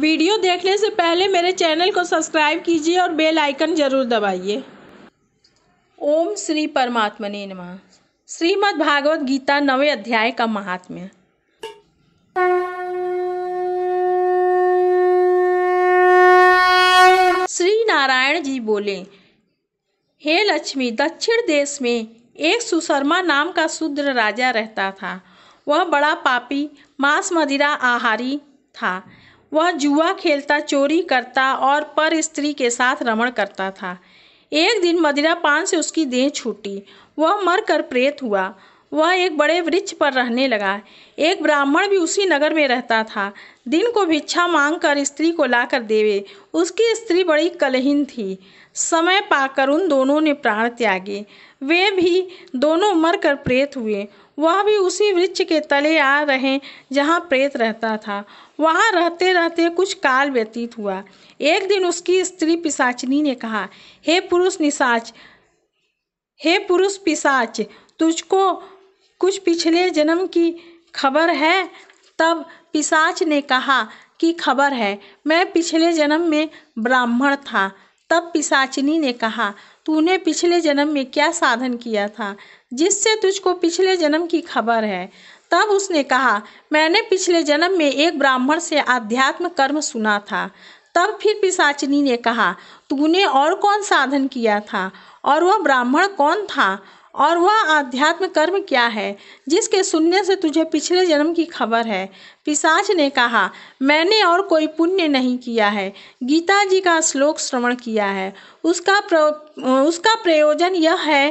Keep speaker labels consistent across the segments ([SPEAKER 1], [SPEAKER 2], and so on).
[SPEAKER 1] video देखने से पहले मेरे चैनल को सब्सक्राइब कीजिए और बेल आइकन जरूर दबाइए ओम श्री ने नमः श्रीमद भागवत गीता नवे अध्याय का महात्म्य श्री नारायण जी बोले हे लक्ष्मी दक्षिण देश में एक सुशर्मा नाम का शूद्र राजा रहता था वह बड़ा पापी मांस मदिरा आहारी था वह जुआ खेलता चोरी करता और पर स्त्री के साथ रमण करता था एक दिन मदिरा पान से उसकी देह छूटी वह मर कर प्रेत हुआ वह एक बड़े वृक्ष पर रहने लगा एक ब्राह्मण भी उसी नगर में रहता था दिन को भिक्षा मांग कर स्त्री को लाकर देवे उसकी स्त्री बड़ी कलहीन थी समय पाकर उन दोनों ने प्राण त्यागे वे भी दोनों मरकर प्रेत हुए वह भी उसी वृक्ष के तले आ रहे जहाँ प्रेत रहता था वहाँ रहते रहते कुछ काल व्यतीत हुआ एक दिन उसकी स्त्री पिसाचनी ने कहा हे पुरुष निसाच हे पुरुष पिसाच तुझको कुछ पिछले जन्म की खबर है तब पिशाच ने कहा कि खबर है मैं पिछले जन्म में ब्राह्मण था तब पिशाचिनी ने कहा तूने पिछले जन्म में क्या साधन किया था जिससे तुझको पिछले जन्म की खबर है तब उसने कहा मैंने पिछले जन्म में एक ब्राह्मण से आध्यात्म कर्म सुना था तब फिर पिशाचिनी ने कहा तूने और कौन साधन किया था और वह ब्राह्मण कौन था और वह आध्यात्म कर्म क्या है जिसके सुनने से तुझे पिछले जन्म की खबर है पिशाच ने कहा मैंने और कोई पुण्य नहीं किया है गीता जी का श्लोक श्रवण किया है उसका प्र, उसका प्रयोजन यह है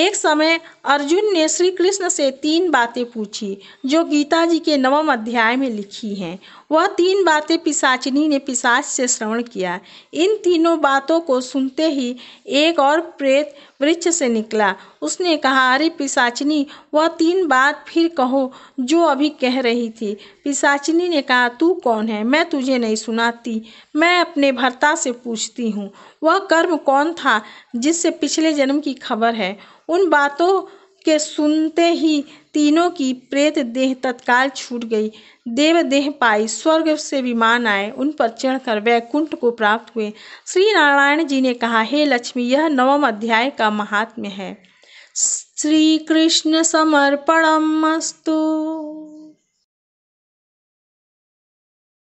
[SPEAKER 1] एक समय अर्जुन ने श्री कृष्ण से तीन बातें पूछी जो गीता जी के नवम अध्याय में लिखी हैं वह तीन बातें पिसाचिनी ने पिसाच से श्रवण किया इन तीनों बातों को सुनते ही एक और प्रेत वृक्ष से निकला उसने कहा अरे पिसाचिनी वह तीन बात फिर कहो जो अभी कह रही थी पिसाचिनी ने कहा तू कौन है मैं तुझे नहीं सुनाती मैं अपने भर्ता से पूछती हूँ वह कर्म कौन था जिससे पिछले जन्म की खबर है उन बातों के सुनते ही तीनों की प्रेत देह तत्काल छूट गई देव देह पाई स्वर्ग से विमान आए उन पर चढ़कर वैकुंठ को प्राप्त हुए श्री नारायण जी ने कहा हे लक्ष्मी यह नवम अध्याय का महात्म्य है श्री कृष्ण समर्पणमस्तु